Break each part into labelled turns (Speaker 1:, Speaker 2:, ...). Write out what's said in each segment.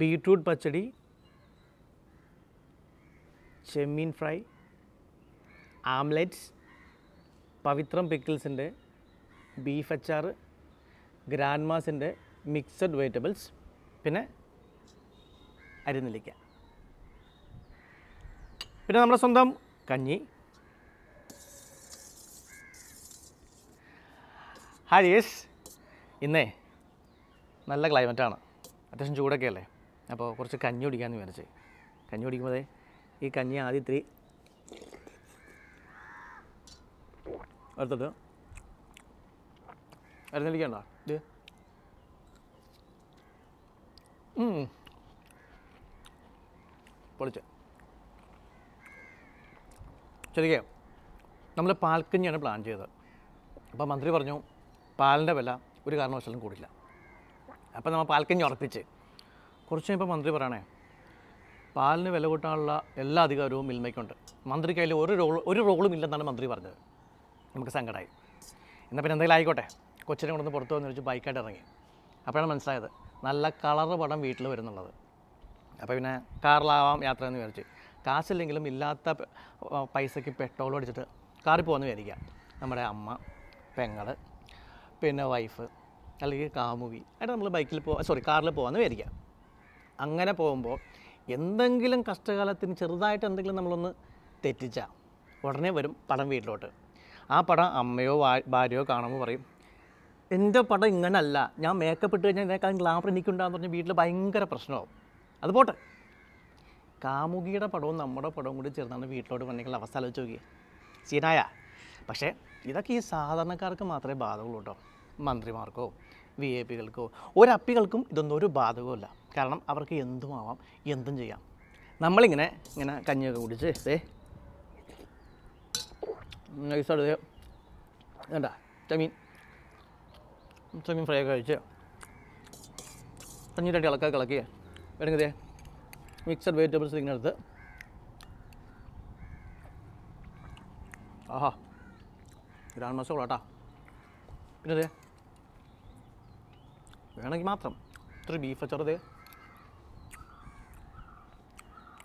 Speaker 1: beetroot പച്ചടി ചെമ്മീൻ fry ആംലെറ്റ്സ് പവിത്രം പിക്കിൾസിൻ്റെ beef അച്ചാർ ഗ്രാൻഡ്മാസിൻ്റെ mixed vegetables പിന്നെ അരിനെല്ലിക്ക പിന്നെ നമ്മുടെ സ്വന്തം കഞ്ഞി ഹായ് യേസ് ഇന്നേ നല്ല ക്ലൈമറ്റാണ് അത്യാവശ്യം ചൂടൊക്കെ അല്ലേ അപ്പോൾ കുറച്ച് കഞ്ഞി കുടിക്കാമെന്ന് വിചാരിച്ച് കഞ്ഞി കുടിക്കുമ്പോൾ ഈ കഞ്ഞി ആദ്യം ഇത്തിരി എടുത്തിട്ട് അരുന്നടിക്കണ്ട ഇത് പൊളിച്ച് ശരിക്കും നമ്മൾ പാൽക്കഞ്ഞിയാണ് പ്ലാൻ ചെയ്തത് അപ്പോൾ മന്ത്രി പറഞ്ഞു പാലിൻ്റെ വില ഒരു കാരണവശാലും കൂടില്ല അപ്പം നമ്മൾ പാൽക്കഞ്ഞി ഉറപ്പിച്ച് കുറച്ച് ഇപ്പോൾ മന്ത്രി പറയണേ പാലിന് വില കൂട്ടാനുള്ള എല്ലാ അധികാരവും മിൽമയ്ക്കുണ്ട് മന്ത്രിക്ക് അതിൽ ഒരു റോൾ ഒരു റോളും ഇല്ലെന്നാണ് മന്ത്രി പറഞ്ഞത് നമുക്ക് സങ്കടമായി എന്നാൽ പിന്നെ എന്തെങ്കിലും ആയിക്കോട്ടെ കൊച്ചിനെ കൊണ്ടൊന്ന് പുറത്തു വന്ന് വെച്ച് ബൈക്കായിട്ട് ഇറങ്ങി അപ്പോഴാണ് മനസ്സിലായത് നല്ല കളർ പടം വീട്ടിൽ വരുന്നുള്ളത് അപ്പോൾ പിന്നെ കാറിലാവാം യാത്ര എന്ന് വിചാരിച്ച് കാശില്ലെങ്കിലും ഇല്ലാത്ത പൈസയ്ക്ക് പെട്രോൾ അടിച്ചിട്ട് കാറിൽ പോകുന്ന വിചാരിക്കാം നമ്മുടെ അമ്മ പെങ്ങള് പിന്നെ വൈഫ് അല്ലെങ്കിൽ കാമുകി ആയിട്ട് നമ്മൾ ബൈക്കിൽ പോ സോറി കാറിൽ പോകാമെന്ന് വിചാരിക്കാം അങ്ങനെ പോകുമ്പോൾ എന്തെങ്കിലും കഷ്ടകാലത്തിന് ചെറുതായിട്ട് എന്തെങ്കിലും നമ്മളൊന്ന് തെറ്റിച്ചാൽ ഉടനെ വരും പടം വീട്ടിലോട്ട് ആ പടം അമ്മയോ ഭാര്യയോ കാണുമ്പോൾ പറയും എൻ്റെ പടം ഇങ്ങനല്ല ഞാൻ മേക്കപ്പ് ഇട്ട് കഴിഞ്ഞാൽ ഇതിനേക്കാളും ഗ്ലാമർ എനിക്കുണ്ടാകുന്ന പറഞ്ഞാൽ വീട്ടിൽ ഭയങ്കര പ്രശ്നമാവും അത് പോട്ടെ കാമുകിയുടെ പടവും നമ്മുടെ പടവും കൂടി ചേർന്നാണ് വീട്ടിലോട്ട് വന്നെങ്കിൽ അവസ്ഥ ആലോചിച്ച് നോക്കി സീനായ പക്ഷേ ഇതൊക്കെ ഈ സാധാരണക്കാർക്ക് മാത്രമേ ബാധകളൂ കേട്ടോ മന്ത്രിമാർക്കോ വി ഐ പികൾക്കോ ഒരപ്പികൾക്കും ഇതൊന്നും ഒരു ബാധകമല്ല കാരണം അവർക്ക് എന്തും ആവാം എന്തും ചെയ്യാം നമ്മളിങ്ങനെ ഇങ്ങനെ കഞ്ഞിയൊക്കെ കുടിച്ച് ഏ നൈസായിട്ട് വേണ്ട ചമീൻ ചമീൻ ഫ്രൈ ഒക്കെ കഴിച്ച് കഞ്ഞി രണ്ട് ഇളക്കുക ഇളക്കി വേണമെങ്കിൽ മിക്സഡ് വെജിറ്റബിൾസ് ഇങ്ങനെ എടുത്ത് ആഹാ ഗ്രാൻഡ് മാസ്റ്റർ കൊള്ളാട്ടാ പിന്നെ വേണമെങ്കിൽ മാത്രം ഇത്ര ബീഫ് ചെറുത്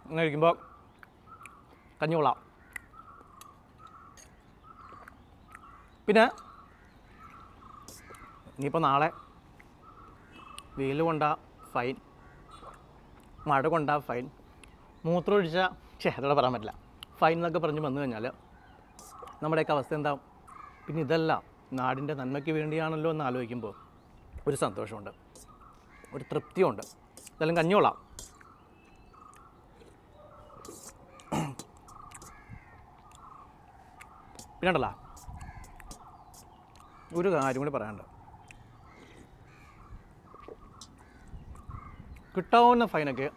Speaker 1: അങ്ങനെ ഇരിക്കുമ്പോൾ കഞ്ഞി പിന്നെ ഇനിയിപ്പോൾ നാളെ വെയിൽ കൊണ്ട ഫൈൻ മഴ കൊണ്ട ഫൈൻ മൂത്രമൊഴിച്ച ഛേ അതോടെ പറയാൻ പറ്റില്ല ഫൈൻ എന്നൊക്കെ പറഞ്ഞ് വന്നു കഴിഞ്ഞാൽ നമ്മുടെയൊക്കെ അവസ്ഥ എന്താ പിന്നെ ഇതല്ല നാടിൻ്റെ നന്മയ്ക്ക് വേണ്ടിയാണല്ലോ എന്ന് ആലോചിക്കുമ്പോൾ ഒരു സന്തോഷമുണ്ട് ഒരു തൃപ്തിയുണ്ട് എന്തായാലും കഞ്ഞോളാം പിന്നെ ഒരു കാര്യം കൂടി പറയാനുണ്ട് കിട്ടാവുന്ന ഫൈനൊക്കെ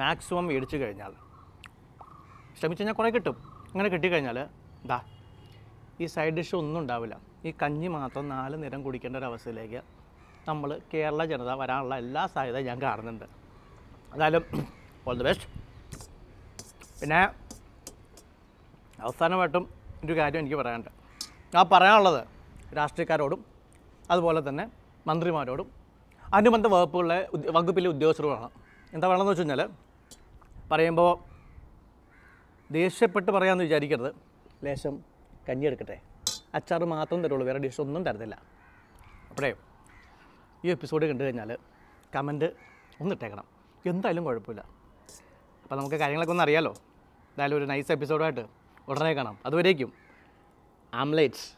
Speaker 1: മാക്സിമം മേടിച്ചു കഴിഞ്ഞാൽ ശ്രമിച്ചു കഴിഞ്ഞാൽ കുറേ കിട്ടും അങ്ങനെ കിട്ടിക്കഴിഞ്ഞാൽ ദാ ഈ സൈഡ് ഡിഷ് ഒന്നും ഉണ്ടാവില്ല ഈ കഞ്ഞി മാത്രം നാല് നേരം കുടിക്കേണ്ട ഒരു അവസ്ഥയിലേക്ക് നമ്മൾ കേരള ജനത വരാനുള്ള എല്ലാ സാധ്യതയും ഞാൻ കാണുന്നുണ്ട് എന്തായാലും ഓൾ ദി ബെസ്റ്റ് പിന്നെ അവസാനമായിട്ടും ഒരു കാര്യം എനിക്ക് പറയാനുണ്ട് ഞാൻ പറയാനുള്ളത് രാഷ്ട്രീയക്കാരോടും അതുപോലെ തന്നെ മന്ത്രിമാരോടും അനുബന്ധ വകുപ്പുകളിലെ വകുപ്പിലെ ഉദ്യോഗസ്ഥരുമാണ് എന്താ വേണമെന്ന് വെച്ച് കഴിഞ്ഞാൽ പറയുമ്പോൾ ദേഷ്യപ്പെട്ട് പറയാമെന്ന് വിചാരിക്കരുത് ലേശം കഞ്ഞി എടുക്കട്ടെ അച്ചാർ മാത്രം തരുള്ളൂ വേറെ ഡിഷ് ഒന്നും തരത്തില്ല അപ്പോഴേ ഈ എപ്പിസോഡ് കണ്ടു കഴിഞ്ഞാൽ കമൻറ്റ് ഒന്നിട്ടേക്കണം എന്തായാലും കുഴപ്പമില്ല അപ്പോൾ നമുക്ക് കാര്യങ്ങളൊക്കെ ഒന്ന് അറിയാലോ എന്തായാലും ഒരു നൈസ് എപ്പിസോഡായിട്ട് ഉടനെ കാണാം അതുവരേക്കും ആംലേറ്റ്സ്